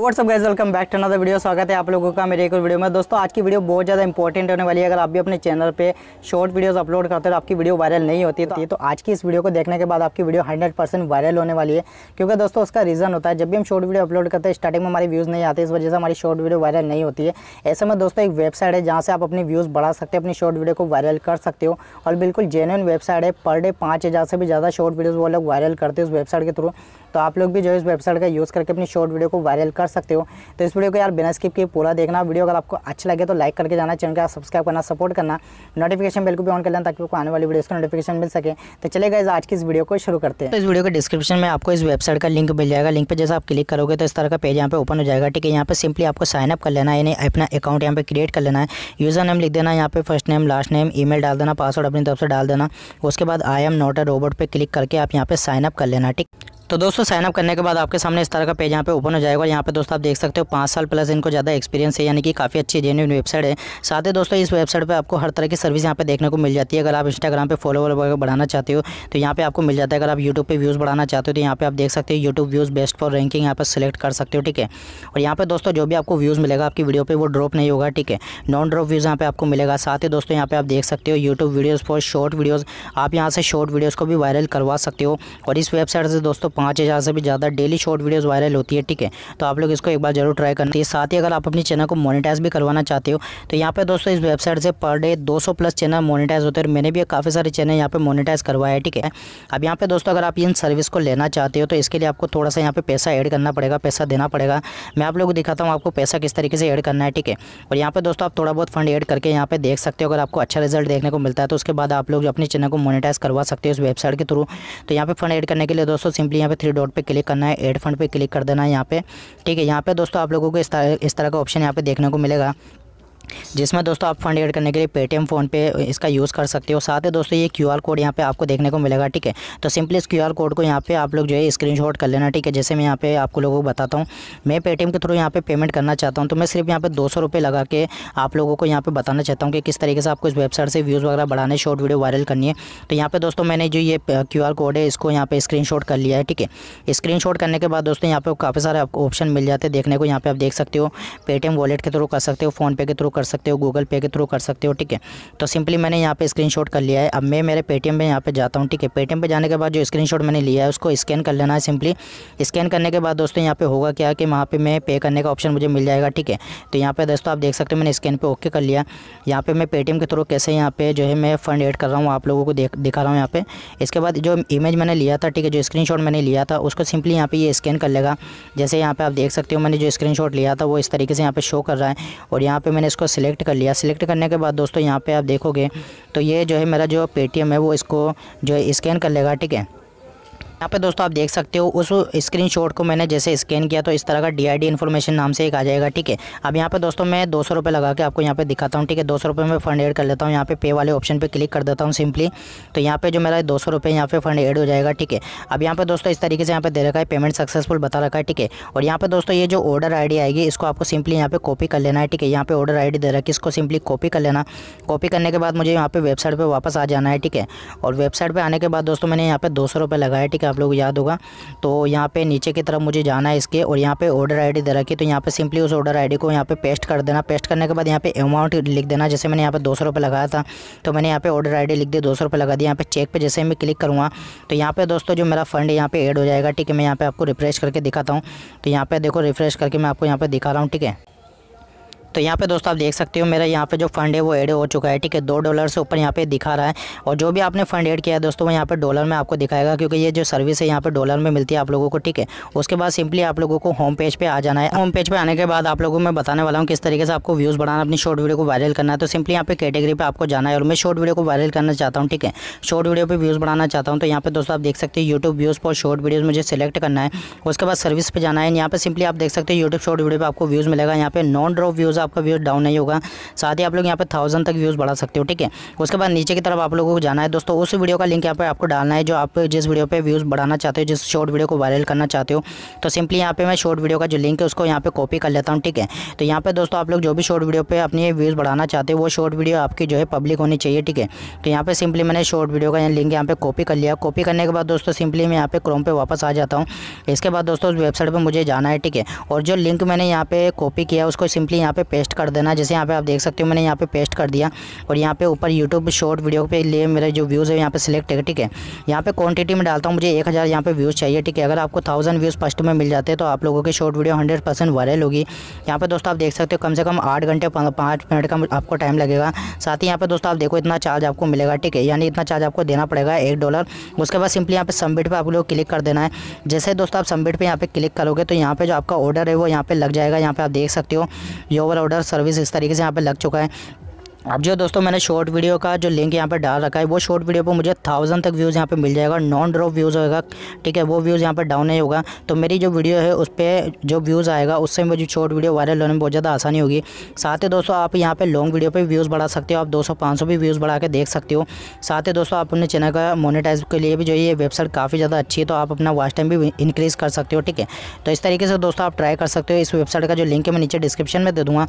WhatsApp guys welcome back to another video स्वागत है आप लोगों का मेरे एक और वीडियो में दोस्तों आज की वीडियो बहुत ज़्यादा इंपॉर्टेंट होने वाली है अगर आप भी अपने चैनल पे शॉर्ट वीडियोस अपलोड करते हो तो आपकी वीडियो वायरल नहीं होती तो, तो आज की इस वीडियो को देखने के बाद आपकी वीडियो हंड्रेड परसेंट वायरल होने वाली है क्योंकि दोस्तों उसका रीज़न होता है जब भी हम शॉर्ट वीडियो अपलोड करते हैं स्टार्टिंग में हमारी व्यूज़ नहीं आते इस वजह से हमारी शॉर्ट वीडियो वायरल नहीं होती है ऐसे में दोस्तों एक वेबसाइट है जहाँ से आप अपनी व्यूज़ बढ़ा सकते हैं अपनी शॉर्ट वीडियो को वायरल कर सकते हो और बिल्कुल जेन्यून वेबसाइट है पर डे पाँच से भी ज़्यादा शॉर्ट वीडियोज़ वो लोग वायरल करते हैं उस वेबसाइट के थ्रू तो आप लोग भी जो है इस वेबसाइट का यूज़ करके अपनी शॉर्ट वीडियो को वायरल कर सकते हो तो इस वीडियो को यार बिना स्किप के पूरा देखना वीडियो अगर आपको अच्छा लगे तो लाइक करके जाना चैनल का सब्सक्राइब करना सपोर्ट करना नोटिफिकेशन बिल्कुल को भी ऑन कर लेना ताकि आपको आने वाली वीडियो का नोटिफिकेशन मिल सके तो चलेगा आज की इस वीडियो को शुरू करते हैं तो इस वीडियो के डिस्क्रिप्शन में आपको इस वेबसाइट का लिंक मिल जाएगा लिंक पर जैसे आप क्लिक करोगे तो इस तरह का पेज यहाँ पे ओपन हो जाएगा ठीक है यहाँ पर सिंपली आपको साइनअप कर लेना है यानी अपना अकाउंट यहाँ पर क्रिएट कर लेना है यूज़र नेम लिख देना यहाँ पे फर्स्ट नेम लास्ट नेम ई डाल देना पासवर्ड अपनी तरफ से डाल देना उसके बाद I am not a robot पर क्लिक करके आप यहाँ पर साइनअप कर लेना ठीक तो दोस्तों साइनअप करने के बाद आपके सामने इस तरह का पेज यहाँ पे ओपन हो जाएगा यहाँ पे दोस्तों आप देख सकते हो पाँच साल प्लस इनको ज़्यादा एक्सपीरियंस है यानी कि काफ़ी अच्छी जेन्यून वेबसाइट है साथ ही दोस्तों इस वेबसाइट पर आपको हर तरह की सर्विस यहाँ पे देखने को मिल जाती है अगर आप इंस्टाग्राम पर फॉलोवर वगैरह बढ़ाना चाहते हो तो यहाँ पर आपको मिल जाता है अगर आप यूट्यूब पर व्यूज़ बढ़ाना चाहते हो तो यहाँ पे आप देख सकते हो YouTube views best for ranking यहाँ पर सिलेक्ट कर सकते हो ठीक है और यहाँ पर दोस्तों जो भी आपको व्यूज़ मिलेगा आपकी वीडियो पर वो ड्रॉप नहीं होगा ठीक है नॉन ड्रॉप व्यूज़ यहाँ पर आपको मिलेगा साथ ही दोस्तों यहाँ पर आप देख सकते हो YouTube videos for short videos आप यहाँ से शॉर्ट वीडियोज़ को भी वायरल करवा सकते हो और इस वेबसाइट से दोस्तों पाँच हज़ार से भी ज़्यादा डेली शॉर्ट वीडियोज़ वायरल होती है ठीक है तो आप लोग इसको एक बार जरूर ट्राई करना चाहिए तो साथ ही अगर आप अपने चैनल को मोनिटाइज भी करवाना चाहते हो तो यहाँ पर दोस्तों इस वेबसाइट से per day 200 plus channel monetise होते हैं मैंने भी काफ़ी सारे चैनल यहाँ पर मोनिटाइज करवाया है ठीक है अब यहाँ पर दोस्तों अगर आप इन सर्विस को लेना चाहते हो तो इसके लिए आपको थोड़ा सा यहाँ पर पैसा एड करना पड़ेगा पैसा देना पड़ेगा मैं आप लोग को दिखाता हूँ आपको पैसा किस तरीके से एड करना है ठीक है और यहाँ पर दोस्तों आप थोड़ा बहुत फंड एड करके यहाँ पर देख सकते हो अगर आपको अच्छा रिजल्ट देखने को मिलता है तो उसके बाद आप लोग अपने चैनल को मोनिटाइज करवा सकते हो इस वेबसाइट के थ्रू तो यहाँ पर फंड ऐड करने के लिए दोस्तों सिंपली यहाँ पे थ्री डॉट पे क्लिक करना है एड फंड पे क्लिक कर देना है यहाँ पे ठीक है यहाँ पे दोस्तों आप लोगों को इस तरह इस तरह का ऑप्शन यहाँ पे देखने को मिलेगा जिसमें दोस्तों आप फंड ऐड करने के लिए पेटीएम फ़ोनपे इसका यूज़ कर सकते हो साथ ही दोस्तों ये क्यू आर कोड यहाँ पे आपको देखने को मिलेगा ठीक है तो सिंपली इस क्यू आर कोड को यहाँ पे आप लोग जो है स्क्रीनशॉट कर लेना ठीक है जैसे मैं यहाँ पे आपको लोगों को बताता हूँ मैं पेटीएम के थ्रू यहाँ पे पेमेंट करना चाहता हूँ तो मैं सिर्फ यहाँ पे दो सौ लगा के आप लोगों को यहाँ पे बताना चाहता हूँ कि किस तरीके से आपको इस वेबसाइट से व्यूज़ वगैरह बढ़ाने शॉर्ट वीडियो वायरल करनी है तो यहाँ पर दोस्तों मैंने जो ये क्यू कोड है इसको यहाँ पर स्क्रीन कर लिया है ठीक है स्क्रीन करने के बाद दोस्तों यहाँ पर काफ़ी सारे आपको ऑप्शन मिल जाते हैं देखने को यहाँ पे आप देख सकते हो पेटीएम वॉलेट के थ्रू कर सकते हो फ़ोनपे के थ्रू कर सकते हो गूगल पे के थ्रू कर सकते हो ठीक है तो सिंपली मैंने यहाँ पे स्क्रीनशॉट कर लिया है अब मैं मेरे पेटीएम पर यहाँ पे जाता हूँ ठीक है पेटीएम पे जाने के बाद जो स्क्रीनशॉट मैंने लिया है उसको स्कैन कर लेना है सिंपली स्कैन करने के बाद दोस्तों यहाँ पे होगा क्या कि वहाँ पर मैं पे करने का ऑप्शन मुझे मिल जाएगा ठीक है तो यहाँ पर दोस्तों आप देख सकते हो मैंने स्कैन पे ओके कर लिया यहाँ पर मैं पेटीएम के थ्रू कैसे यहाँ पे जो है मैं फंड एड कर रहा हूँ आप लोगों को दिखा रहा हूँ यहाँ पे इसके बाद जो इमेज मैंने लिया था ठीक है जो स्क्रीन मैंने लिया था उसको सिंपली यहाँ पे ये स्कैन कर लेगा जैसे यहाँ पे आप देख सकते हो मैंने जो स्क्रीनशॉट लिया था वो इस तरीके से यहाँ पे शो कर रहा है और यहाँ पे मैंने इसको सिलेक्ट कर लिया सिलेक्ट करने के बाद दोस्तों यहाँ पर आप देखोगे तो ये जो है मेरा जो पेटीएम है वो इसको जो है स्कैन कर लेगा ठीक है यहाँ पे दोस्तों आप देख सकते हो उस स्क्रीनशॉट को मैंने जैसे स्कैन किया तो इस तरह का डी आई इन्फॉर्मेशन नाम से एक आ जाएगा ठीक है अब यहाँ पे दोस्तों मैं दो सौ लगा के आपको यहाँ पे दिखाता हूँ ठीक है दो सौ में फंड एड कर लेता हूँ यहाँ पे पे वाले ऑप्शन पर क्लिक कर देता हूँ सिंपली तो यहाँ पे जो मेरा दो सौ यहाँ पे फंड एड हो जाएगा ठीक है अब यहाँ पे दोस्तों इस तरीके से यहाँ पे दे रखा है पेमेंट सक्सेसफुल बता रखा है ठीक है और यहाँ पे दोस्तों ये जो ऑर्डर आई आएगी इसको आपको सिंपली यहाँ पे कॉपी कर लेना है ठीक है यहाँ पे ऑर्डर आई दे रखी है इसको सिंपली कॉपी कर लेना कॉपी करने के बाद मुझे यहाँ पे वेबसाइट पर वापस आ जाना है ठीक है और वेबसाइट पर आने के बाद दोस्तों मैंने यहाँ पे दो सौ लगाया ठीक है आप लोग याद होगा तो यहाँ पे नीचे की तरफ मुझे जाना है इसके और यहाँ पे ऑर्डर आईडी दे रखी तो यहाँ पे सिंपली उस ऑर्डर आईडी को यहाँ पे पेस्ट कर देना पेस्ट करने के बाद यहाँ पे अमाउंट लिख देना जैसे मैंने यहाँ पे दो सौ लगाया था तो मैंने यहाँ पे ऑर्डर आई लिख दी दो सौ लगा दिया यहाँ पे चेक पे जैसे मैं क्लिक करूँगा तो यहाँ पे दोस्तों जो मेरा फंड यहाँ पे एड हो जाएगा ठीक है मैं यहाँ पे आपको रिफ्रेश करके दिखाता हूँ तो यहाँ पे देखो रिफ्रेश करके मैं आपको यहाँ पे दिखा रहा हूँ ठीक है तो यहाँ पे दोस्तों आप देख सकते हो मेरा यहाँ पे जो फंड है वो एड हो चुका है ठीक है दो डॉलर से ऊपर यहाँ पे दिखा रहा है और जो भी आपने फंड ऐड किया है दोस्तों वो यहाँ पे डॉलर में आपको दिखाएगा क्योंकि ये जो सर्विस है यहाँ पे डॉलर में मिलती है आप लोगों को ठीक है उसके बाद सिंपली आप लोगों को होम पेज पे आ जाना है होम पेज पर आने के बाद आप लोगों को मैं बताने वाला हूँ किस तरीके से आपको व्यूज़ बढ़ाना अपनी शॉर्ट वीडियो को वायरल करना है तो सिंपली यहाँ पे कैटेगरी पर आपको जाना है और मैं शॉर्ट वीडियो को वायरल करना चाहता हूँ ठीक है शॉर्ट वीडियो पर व्यूज़ बढ़ाना चाहता हूँ तो यहाँ पर दोस्तों आप देख सकते हैं यूट्यूब व्यूज़ पर शॉर्ट वीडियोज़ मुझे सेलेक्ट करना है उसके बाद सर्विस पर जाना है यहाँ पर सिंपली आप देख सकते हैं यूट्यूब शॉर्ट वीडियो पर आपको व्यूज़ मिलेगा यहाँ पे नॉन ड्रॉप व्यूज़ व्यूज़ आपका व्यूज़ डाउन नहीं होगा साथ ही आप लोग यहाँ पर थाउजेंड तक व्यूज़ बढ़ा सकते हो ठीक है उसके बाद नीचे की तरफ आप लोगों को जाना है दोस्तों उस वीडियो का लिंक यहाँ पर आपको डालना है जो आप जिस वीडियो पर व्यूज़ बढ़ाना चाहते हो जिस शॉर्ट वीडियो को वायरल करना चाहते हो तो सिंपली यहाँ पर मैं शॉर्ट वीडियो का जो लिंक है उसको यहाँ पर कॉपी कर लेता हूँ ठीक है तो यहाँ पर दोस्तों आप लोग जो भी शॉर्ट वीडियो पर अपनी व्यूज़ बढ़ाना चाहते हो वो शॉर्ट वीडियो आपकी जो है पब्लिक होनी चाहिए ठीक है तो यहाँ पर सिंपली मैंने शॉर्ट वीडियो का लिंक यहाँ पर कॉपी कर लिया कॉपी करने के बाद दोस्तों सिंपली मैं यहाँ पर क्रोम पे वापस आ जाता हूँ इसके बाद दोस्तों उस वेबसाइट पर मुझे जाना है ठीक है और जो लिंक मैंने यहाँ पे कॉपी किया उसको सिंपली यहाँ पे पेस्ट कर देना जैसे यहाँ पे आप देख सकते हो मैंने यहाँ पे पेस्ट कर दिया और यहाँ पे ऊपर यूट्यूब शॉर्ट वीडियो पे लिए मेरे जो व्यूज़ है यहाँ पे सिलेक्ट है ठीक है यहाँ पे क्वांटिटी में डालता हूँ मुझे एक हज़ार यहाँ पे व्यूज़ चाहिए ठीक है अगर आपको थाउजेंड व्यूज़ फर्स्ट में मिल जाते तो आप लोगों की short video hundred percent viral होगी यहाँ पर दोस्तों आप देख सकते हो कम से कम आठ घंटे पाँच मिनट का आपको टाइम लगेगा साथ ही यहाँ पर दोस्तों आप देखो इतना चार्ज आपको मिलेगा ठीक है यानी इतना चार्ज आपको देना पड़ेगा एक डॉलर उसके बाद सिंपली यहाँ पर सबमिट पर आप लोग क्लिक कर देना है जैसे दोस्तों आप सबमिट पर यहाँ पर क्लिक करोगे तो यहाँ पर जो आपका ऑर्डर है वो यहाँ पर लग जाएगा यहाँ पर आप देख सकते हो योर ऑर्डर सर्विस इस तरीके से यहाँ पर लग चुका है अब जो दोस्तों मैंने शॉर्ट वीडियो का जो लिंक यहाँ पे डाल रखा है वो शॉर्ट वीडियो पर मुझे थाउजेंड तक व्यूज़ यहाँ पे मिल जाएगा नॉन ड्रॉप व्यूज़ होगा ठीक है वो व्यूज़ यहाँ पर डाउन नहीं होगा तो मेरी जो वीडियो है उस पर जो व्यूज़ आएगा उससे मुझे शॉर्ट वीडियो वायरल होने में बहुत ज़्यादा आसानी होगी साथ ही दोस्तों आप यहाँ पर लॉन्ग वीडियो पर व्यूज़ बढ़ा सकते हो आप दो सौ भी व्यूज़ बढ़ा के देख सकते हो साथ ही दोस्तों आप अपने चैनल का मोनिटाइज के लिए भी जो ये वेबसाइट काफ़ी ज़्यादा अच्छी है तो आप अपना वॉच टाइम भी इंक्रीज़ कर सकते हो ठीक है तो इस तरीके से दोस्तों आप ट्राई कर सकते हो इस वेबसाइट का जो लिंक है मैं नीचे डिस्क्रिप्शन में दे दूँगा